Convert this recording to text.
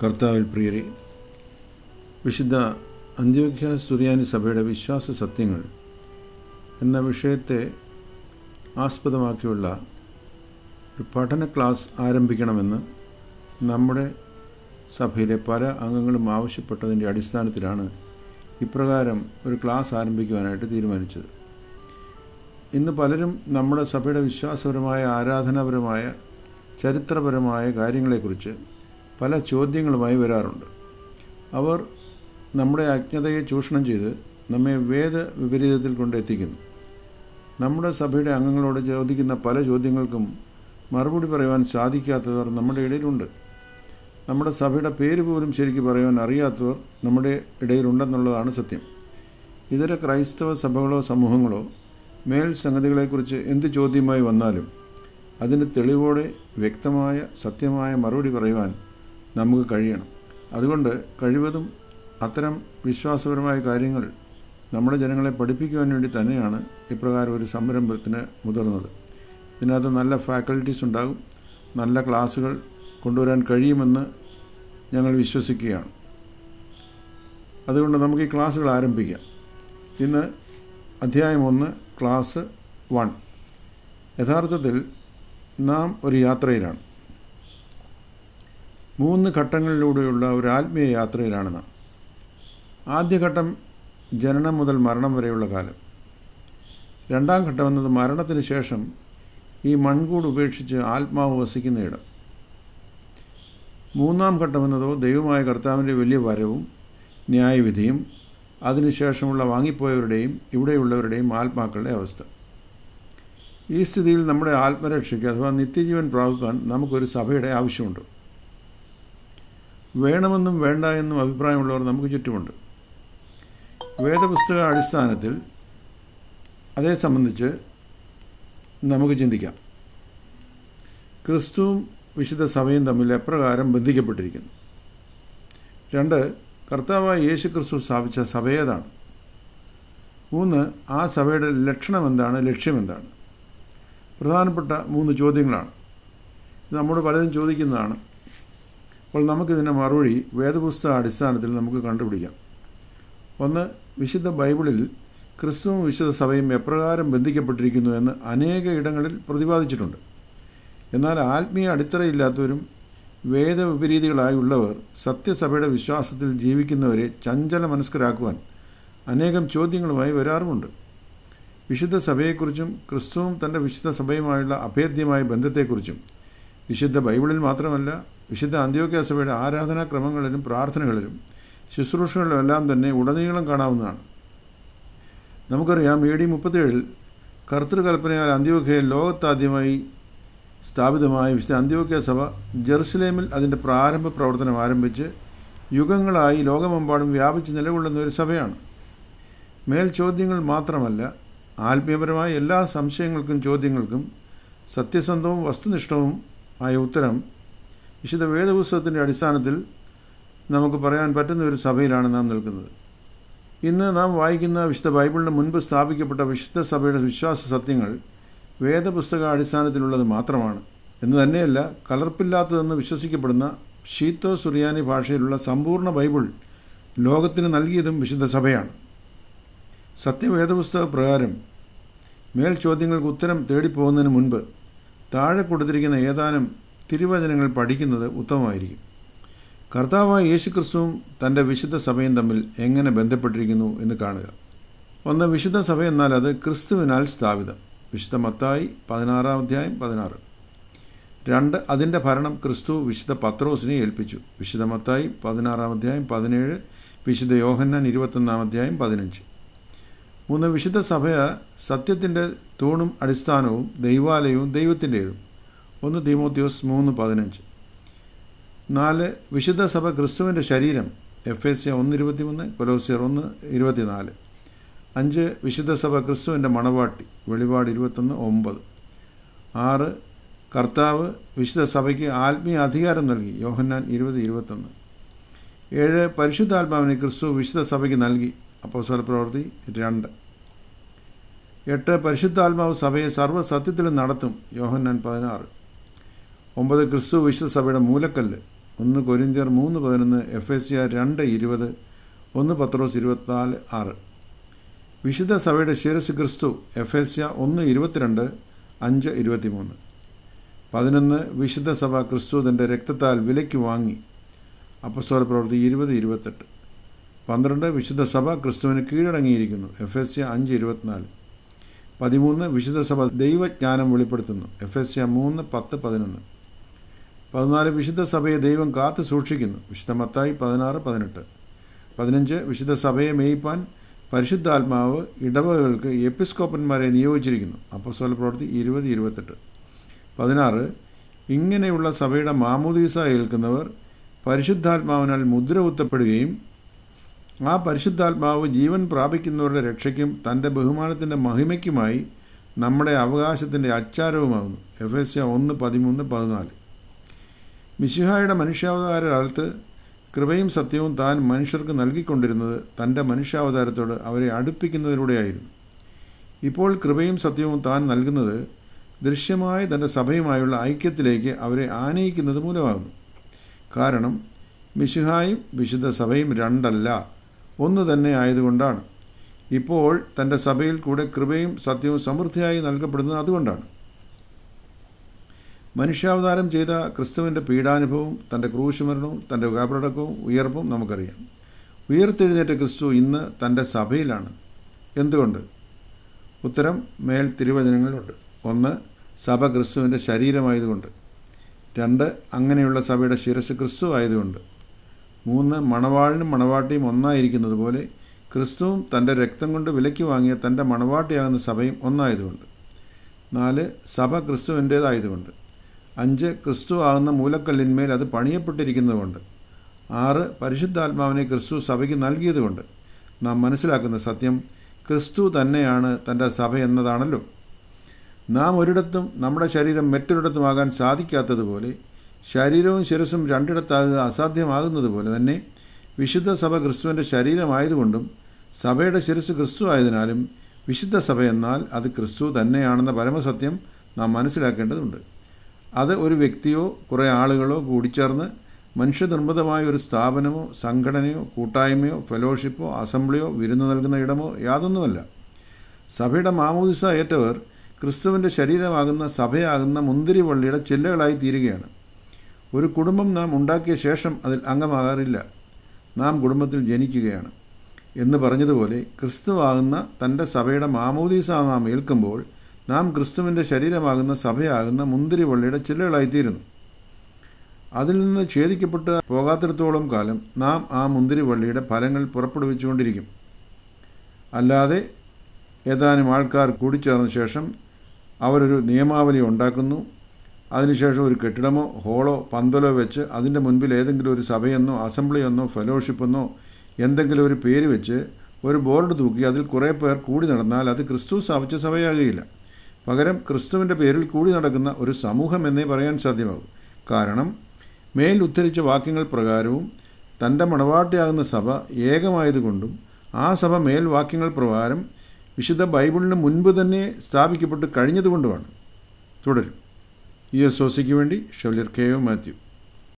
കർത്താവിൽ പ്രിയരെ വിശുദ്ധ അന്ത്യോഖ്യ സുറിയാനി സഭയുടെ വിശ്വാസ സത്യങ്ങൾ എന്ന വിഷയത്തെ ആസ്പദമാക്കിയുള്ള ഒരു പഠന ക്ലാസ് ആരംഭിക്കണമെന്ന് നമ്മുടെ സഭയിലെ പല അംഗങ്ങളും ആവശ്യപ്പെട്ടതിൻ്റെ അടിസ്ഥാനത്തിലാണ് ഇപ്രകാരം ഒരു ക്ലാസ് ആരംഭിക്കുവാനായിട്ട് തീരുമാനിച്ചത് ഇന്ന് പലരും നമ്മുടെ സഭയുടെ വിശ്വാസപരമായ ആരാധനാപരമായ ചരിത്രപരമായ കാര്യങ്ങളെക്കുറിച്ച് പല ചോദ്യങ്ങളുമായി വരാറുണ്ട് അവർ നമ്മുടെ അജ്ഞതയെ ചൂഷണം ചെയ്ത് നമ്മെ വേദ വിപരീതത്തിൽ കൊണ്ടെത്തിക്കുന്നു നമ്മുടെ സഭയുടെ അംഗങ്ങളോട് ചോദിക്കുന്ന പല ചോദ്യങ്ങൾക്കും മറുപടി പറയുവാൻ സാധിക്കാത്തവർ നമ്മുടെ ഇടയിലുണ്ട് നമ്മുടെ സഭയുടെ പേര് പോലും ശരിക്കും പറയുവാൻ അറിയാത്തവർ നമ്മുടെ ഇടയിലുണ്ടെന്നുള്ളതാണ് സത്യം ഇതര ക്രൈസ്തവ സഭകളോ സമൂഹങ്ങളോ മേൽ സംഗതികളെക്കുറിച്ച് എന്ത് ചോദ്യമായി വന്നാലും അതിന് തെളിവോടെ വ്യക്തമായ സത്യമായ മറുപടി പറയുവാൻ നമുക്ക് കഴിയണം അതുകൊണ്ട് കഴിവതും അത്തരം വിശ്വാസപരമായ കാര്യങ്ങൾ നമ്മുടെ ജനങ്ങളെ പഠിപ്പിക്കുവാൻ വേണ്ടി തന്നെയാണ് ഇപ്രകാരം ഒരു സംരംഭത്തിന് മുതിർന്നത് ഇതിനകത്ത് നല്ല ഫാക്കൽറ്റീസ് ഉണ്ടാകും നല്ല ക്ലാസ്സുകൾ കൊണ്ടുവരാൻ കഴിയുമെന്ന് ഞങ്ങൾ വിശ്വസിക്കുകയാണ് അതുകൊണ്ട് നമുക്ക് ഈ ക്ലാസ്സുകൾ ആരംഭിക്കാം ഇന്ന് അധ്യായം ഒന്ന് ക്ലാസ് വൺ യഥാർത്ഥത്തിൽ നാം ഒരു യാത്രയിലാണ് മൂന്ന് ഘട്ടങ്ങളിലൂടെയുള്ള ഒരു ആത്മീയ യാത്രയിലാണ് നാം ആദ്യഘട്ടം ജനനം മുതൽ മരണം വരെയുള്ള കാലം രണ്ടാം ഘട്ടം എന്നത് മരണത്തിന് ശേഷം ഈ മൺകൂട് ഉപേക്ഷിച്ച് ആത്മാവ് വസിക്കുന്ന ഇടം മൂന്നാം ഘട്ടം എന്നതോ ദൈവമായ കർത്താവിൻ്റെ വലിയ വരവും ന്യായവിധിയും അതിനുശേഷമുള്ള വാങ്ങിപ്പോയവരുടെയും ഇവിടെയുള്ളവരുടെയും ആത്മാക്കളുടെ അവസ്ഥ ഈ സ്ഥിതിയിൽ നമ്മുടെ ആത്മരക്ഷയ്ക്ക് അഥവാ നിത്യജീവൻ പ്രാപിക്കാൻ നമുക്കൊരു സഭയുടെ ആവശ്യമുണ്ട് വേണമെന്നും വേണ്ട എന്നും അഭിപ്രായമുള്ളവർ നമുക്ക് ചുറ്റുമുണ്ട് വേദപുസ്തക അടിസ്ഥാനത്തിൽ അതേ സംബന്ധിച്ച് നമുക്ക് ചിന്തിക്കാം ക്രിസ്തുവും വിശുദ്ധ സഭയും തമ്മിൽ എപ്രകാരം ബന്ധിക്കപ്പെട്ടിരിക്കുന്നു രണ്ട് കർത്താവായ യേശു ക്രിസ്തു സ്ഥാപിച്ച സഭയേതാണ് മൂന്ന് ആ സഭയുടെ ലക്ഷണം എന്താണ് ലക്ഷ്യം എന്താണ് പ്രധാനപ്പെട്ട മൂന്ന് ചോദ്യങ്ങളാണ് ഇത് നമ്മോട് പലതും ചോദിക്കുന്നതാണ് അപ്പോൾ നമുക്കിതിൻ്റെ മറുപടി വേദപുസ്തക അടിസ്ഥാനത്തിൽ നമുക്ക് കണ്ടുപിടിക്കാം ഒന്ന് വിശുദ്ധ ബൈബിളിൽ ക്രിസ്തുവും വിശുദ്ധ സഭയും എപ്രകാരം ബന്ധിക്കപ്പെട്ടിരിക്കുന്നു എന്ന് അനേക ഇടങ്ങളിൽ പ്രതിപാദിച്ചിട്ടുണ്ട് എന്നാൽ ആത്മീയ അടിത്തറയില്ലാത്തവരും വേദവിപരീതികളായുള്ളവർ സത്യസഭയുടെ വിശ്വാസത്തിൽ ജീവിക്കുന്നവരെ ചഞ്ചല മനസ്കരാക്കുവാൻ അനേകം ചോദ്യങ്ങളുമായി വരാറുമുണ്ട് വിശുദ്ധ സഭയെക്കുറിച്ചും ക്രിസ്തുവും തൻ്റെ വിശുദ്ധ സഭയുമായുള്ള അഭേദ്യമായ ബന്ധത്തെക്കുറിച്ചും വിശുദ്ധ ബൈബിളിൽ മാത്രമല്ല വിശുദ്ധ അന്ത്യോക്യ സഭയുടെ ആരാധനാക്രമങ്ങളിലും പ്രാർത്ഥനകളിലും ശുശ്രൂഷകളിലും എല്ലാം തന്നെ ഉടനീളം കാണാവുന്നതാണ് നമുക്കറിയാം എ ഡി മുപ്പത്തിയേഴിൽ കർത്തൃകൽപ്പനയാൽ അന്ത്യോക്യയിൽ ലോകത്താദ്യമായി സ്ഥാപിതമായ വിശുദ്ധ അന്ത്യോക്യ സഭ ജെറുസലേമിൽ അതിൻ്റെ പ്രാരംഭ പ്രവർത്തനം ആരംഭിച്ച് യുഗങ്ങളായി ലോകമെമ്പാടും വ്യാപിച്ച് നിലകൊള്ളുന്ന ഒരു സഭയാണ് മേൽ ചോദ്യങ്ങൾ മാത്രമല്ല ആത്മീയപരമായ എല്ലാ സംശയങ്ങൾക്കും ചോദ്യങ്ങൾക്കും സത്യസന്ധവും വസ്തുനിഷ്ഠവും ആയ ഉത്തരം വിശുദ്ധ വേദപുസ്തകത്തിൻ്റെ അടിസ്ഥാനത്തിൽ നമുക്ക് പറയാൻ പറ്റുന്ന ഒരു സഭയിലാണ് നാം നിൽക്കുന്നത് ഇന്ന് നാം വായിക്കുന്ന വിശുദ്ധ ബൈബിളിന് മുൻപ് സ്ഥാപിക്കപ്പെട്ട വിശുദ്ധ സഭയുടെ വിശ്വാസ സത്യങ്ങൾ വേദപുസ്തക അടിസ്ഥാനത്തിലുള്ളത് മാത്രമാണ് എന്ന് തന്നെയല്ല കലർപ്പില്ലാത്തതെന്ന് വിശ്വസിക്കപ്പെടുന്ന ഷീത്തോ സുറിയാനി ഭാഷയിലുള്ള സമ്പൂർണ്ണ ബൈബിൾ ലോകത്തിന് നൽകിയതും വിശുദ്ധ സഭയാണ് സത്യവേദപുസ്തക പ്രകാരം മേൽ ചോദ്യങ്ങൾക്ക് ഉത്തരം തേടിപ്പോകുന്നതിന് മുൻപ് താഴെ കൊടുത്തിരിക്കുന്ന ഏതാനും തിരുവചനങ്ങൾ പഠിക്കുന്നത് ഉത്തമമായിരിക്കും കർത്താവായ യേശുക്രിസ്തുവും തൻ്റെ വിശുദ്ധ സഭയും തമ്മിൽ എങ്ങനെ ബന്ധപ്പെട്ടിരിക്കുന്നു എന്ന് കാണുക ഒന്ന് വിശുദ്ധ സഭ എന്നാൽ അത് ക്രിസ്തുവിനാൽ സ്ഥാപിതം വിശുദ്ധ മത്തായി പതിനാറാം അധ്യായം പതിനാറ് രണ്ട് അതിൻ്റെ ഭരണം ക്രിസ്തു വിശുദ്ധ പത്രോസിനെ ഏൽപ്പിച്ചു വിശുദ്ധ മത്തായി പതിനാറാം അധ്യായം പതിനേഴ് വിശുദ്ധ യോഹന്നാൻ ഇരുപത്തൊന്നാം അധ്യായം പതിനഞ്ച് മൂന്ന് വിശുദ്ധ സഭ സത്യത്തിൻ്റെ തൂണും അടിസ്ഥാനവും ദൈവാലയവും ദൈവത്തിൻ്റേതും ഒന്ന് തീമോത്യോസ് മൂന്ന് പതിനഞ്ച് നാല് വിശുദ്ധ സഭ ക്രിസ്തുവിൻ്റെ ശരീരം എഫ് എ സി ഒന്ന് മൂന്ന് കൊലോസിയർ ഒന്ന് ഇരുപത്തിനാല് അഞ്ച് വിശുദ്ധ സഭ ക്രിസ്തുവിൻ്റെ മണവാട്ടി വെളിപാട് ഇരുപത്തൊന്ന് ഒമ്പത് ആറ് കർത്താവ് വിശുദ്ധ സഭയ്ക്ക് ആത്മീയ അധികാരം നൽകി യോഹന്നാൻ ഇരുപത് ഇരുപത്തൊന്ന് ഏഴ് പരിശുദ്ധാത്മാവിനെ ക്രിസ്തു വിശുദ്ധ സഭയ്ക്ക് നൽകി അപ്പോസ്വല പ്രവൃത്തി രണ്ട് എട്ട് പരിശുദ്ധാത്മാവ് സഭയെ സർവ്വസത്യത്തിലും നടത്തും യോഹന്നാൻ പതിനാറ് ഒമ്പത് ക്രിസ്തു വിശ്വസഭയുടെ മൂലക്കല്ല് ഒന്ന് കൊരിന്തിയർ മൂന്ന് പതിനൊന്ന് എഫ് എസ് സി ആർ രണ്ട് ഇരുപത് ഒന്ന് പത്രോസ് ഇരുപത്തിനാല് ആറ് വിശുദ്ധ സഭയുടെ ശിരസ് ക്രിസ്തു എഫ് എസ് സി ആർ ഒന്ന് ഇരുപത്തിരണ്ട് അഞ്ച് ഇരുപത്തിമൂന്ന് പതിനൊന്ന് വിശുദ്ധ സഭ ക്രിസ്തു തൻ്റെ രക്തത്താൽ വിലയ്ക്ക് വാങ്ങി അപ്പസ്വര പ്രവൃത്തി ഇരുപത് ഇരുപത്തെട്ട് പന്ത്രണ്ട് വിശുദ്ധ സഭ ക്രിസ്തുവിന് കീഴടങ്ങിയിരിക്കുന്നു എഫ് എസ് സി അഞ്ച് ഇരുപത്തിനാല് പതിമൂന്ന് വിശുദ്ധ സഭ ദൈവജ്ഞാനം വെളിപ്പെടുത്തുന്നു എഫ് എസ് സി മൂന്ന് പത്ത് പതിനൊന്ന് പതിനാല് വിശുദ്ധ സഭയെ ദൈവം കാത്തു സൂക്ഷിക്കുന്നു വിശുദ്ധ മത്തായി പതിനാറ് പതിനെട്ട് പതിനഞ്ച് വിശുദ്ധ സഭയെ മേയിപ്പാൻ പരിശുദ്ധാത്മാവ് ഇടവകൾക്ക് എപ്പിസ്കോപ്പന്മാരെ നിയോഗിച്ചിരിക്കുന്നു അപ്പസ്വല പ്രവൃത്തി ഇരുപത് ഇരുപത്തെട്ട് പതിനാറ് ഇങ്ങനെയുള്ള സഭയുടെ മാമുദീസ ഏൽക്കുന്നവർ പരിശുദ്ധാത്മാവിനാൽ മുദ്ര ഉത്തപ്പെടുകയും ആ പരിശുദ്ധാത്മാവ് ജീവൻ പ്രാപിക്കുന്നവരുടെ രക്ഷയ്ക്കും തൻ്റെ ബഹുമാനത്തിൻ്റെ മഹിമയ്ക്കുമായി നമ്മുടെ അവകാശത്തിൻ്റെ അച്ചാരവുമാകുന്നു എഫ് എസ് ഒന്ന് പതിമൂന്ന് പതിനാല് മിശിഹായുടെ മനുഷ്യാവതാര കാലത്ത് കൃപയും സത്യവും താൻ മനുഷ്യർക്ക് നൽകിക്കൊണ്ടിരുന്നത് തൻ്റെ മനുഷ്യാവതാരത്തോട് അവരെ അടുപ്പിക്കുന്നതിലൂടെയായിരുന്നു ഇപ്പോൾ കൃപയും സത്യവും താൻ നൽകുന്നത് ദൃശ്യമായി തൻ്റെ സഭയുമായുള്ള ഐക്യത്തിലേക്ക് അവരെ ആനയിക്കുന്നത് മൂലമാകുന്നു കാരണം മിശിഹായും വിശുദ്ധ സഭയും രണ്ടല്ല ഒന്ന് തന്നെ ആയതുകൊണ്ടാണ് ഇപ്പോൾ തൻ്റെ സഭയിൽ കൂടെ കൃപയും സത്യവും സമൃദ്ധിയായി നൽകപ്പെടുന്നത് അതുകൊണ്ടാണ് മനുഷ്യാവതാരം ചെയ്ത ക്രിസ്തുവിൻ്റെ പീഡാനുഭവം തൻ്റെ ക്രൂശുമരണവും തൻ്റെ ഉകാപ്രടക്കവും ഉയർപ്പും നമുക്കറിയാം ഉയർത്തെഴുന്നേറ്റ ക്രിസ്തു ഇന്ന് തൻ്റെ സഭയിലാണ് എന്തുകൊണ്ട് ഉത്തരം മേൽ തിരുവചനങ്ങളിലുണ്ട് ഒന്ന് സഭ ക്രിസ്തുവിൻ്റെ ശരീരമായതുകൊണ്ട് രണ്ട് അങ്ങനെയുള്ള സഭയുടെ ശിരസ് ക്രിസ്തു ആയതുകൊണ്ട് മൂന്ന് മണവാളിനും മണവാട്ടിയും ഒന്നായിരിക്കുന്നത് പോലെ ക്രിസ്തുവും തൻ്റെ രക്തം കൊണ്ട് വിലയ്ക്ക് വാങ്ങിയ തൻ്റെ മണവാട്ടിയാകുന്ന സഭയും ഒന്നായതുകൊണ്ട് നാല് സഭ ക്രിസ്തുവിൻ്റേതായതുകൊണ്ട് അഞ്ച് ക്രിസ്തു ആകുന്ന മൂലക്കല്ലിന്മേൽ അത് പണിയപ്പെട്ടിരിക്കുന്നതുകൊണ്ട് ആറ് പരിശുദ്ധാത്മാവിനെ ക്രിസ്തു സഭയ്ക്ക് നൽകിയതുകൊണ്ട് നാം മനസ്സിലാക്കുന്ന സത്യം ക്രിസ്തു തന്നെയാണ് തൻ്റെ സഭ എന്നതാണല്ലോ നാം ഒരിടത്തും നമ്മുടെ ശരീരം മറ്റൊരിടത്തുമാകാൻ സാധിക്കാത്തതുപോലെ ശരീരവും ശിരസും രണ്ടിടത്താകുക അസാധ്യമാകുന്നതുപോലെ തന്നെ വിശുദ്ധ സഭ ക്രിസ്തുവിൻ്റെ ശരീരമായതുകൊണ്ടും സഭയുടെ ശിരസ് ക്രിസ്തു ആയതിനാലും വിശുദ്ധ സഭ എന്നാൽ അത് ക്രിസ്തു തന്നെയാണെന്ന പരമസത്യം നാം മനസ്സിലാക്കേണ്ടതുണ്ട് അത് ഒരു വ്യക്തിയോ കുറേ ആളുകളോ കൂടി ചേർന്ന് മനുഷ്യനിർമ്മിതമായ ഒരു സ്ഥാപനമോ സംഘടനയോ കൂട്ടായ്മയോ ഫെലോഷിപ്പോ അസംബ്ലിയോ വിരുന്ന് നൽകുന്ന ഇടമോ യാതൊന്നുമല്ല സഭയുടെ മാമോദിസ ഏറ്റവർ ക്രിസ്തുവിൻ്റെ ശരീരമാകുന്ന സഭയാകുന്ന വള്ളിയുടെ ചെല്ലുകളായി തീരുകയാണ് ഒരു കുടുംബം നാം ഉണ്ടാക്കിയ ശേഷം അതിൽ അംഗമാകാറില്ല നാം കുടുംബത്തിൽ ജനിക്കുകയാണ് എന്ന് പറഞ്ഞതുപോലെ ക്രിസ്തുവാകുന്ന തൻ്റെ സഭയുടെ മാമോദീസ നാം ഏൽക്കുമ്പോൾ നാം ക്രിസ്തുവിൻ്റെ ശരീരമാകുന്ന സഭയാകുന്ന മുന്തിരിവള്ളിയുടെ ചില്ലുകളായിത്തീരുന്നു അതിൽ നിന്ന് ഛേദിക്കപ്പെട്ട് പോകാത്തിടത്തോളം കാലം നാം ആ മുന്തിരിവള്ളിയുടെ ഫലങ്ങൾ പുറപ്പെടുവിച്ചുകൊണ്ടിരിക്കും അല്ലാതെ ഏതാനും ആൾക്കാർ കൂടിച്ചേർന്ന ശേഷം അവരൊരു നിയമാവലി ഉണ്ടാക്കുന്നു അതിനുശേഷം ഒരു കെട്ടിടമോ ഹോളോ പന്തലോ വെച്ച് അതിൻ്റെ മുൻപിൽ ഏതെങ്കിലും ഒരു സഭയെന്നോ അസംബ്ലിയെന്നോ ഫെലോഷിപ്പെന്നോ എന്തെങ്കിലും ഒരു പേര് വെച്ച് ഒരു ബോർഡ് തൂക്കി അതിൽ കുറേ പേർ കൂടി നടന്നാൽ അത് ക്രിസ്തു സ്ഥാപിച്ച സഭയാകുകയില്ല പകരം ക്രിസ്തുവിൻ്റെ പേരിൽ കൂടി നടക്കുന്ന ഒരു സമൂഹം എന്നേ പറയാൻ സാധ്യമാകും കാരണം മേൽ ഉദ്ധരിച്ച വാക്യങ്ങൾ പ്രകാരവും തൻ്റെ മണവാട്ടിയാകുന്ന സഭ ഏകമായതുകൊണ്ടും ആ സഭ മേൽ വാക്യങ്ങൾ പ്രകാരം വിശുദ്ധ ബൈബിളിന് മുൻപ് തന്നെ സ്ഥാപിക്കപ്പെട്ട് കഴിഞ്ഞതുകൊണ്ടുമാണ് തുടരും യു എസ് ഒ സിക്ക് വേണ്ടി ഷെവ്ലിയർ കെ മാത്യു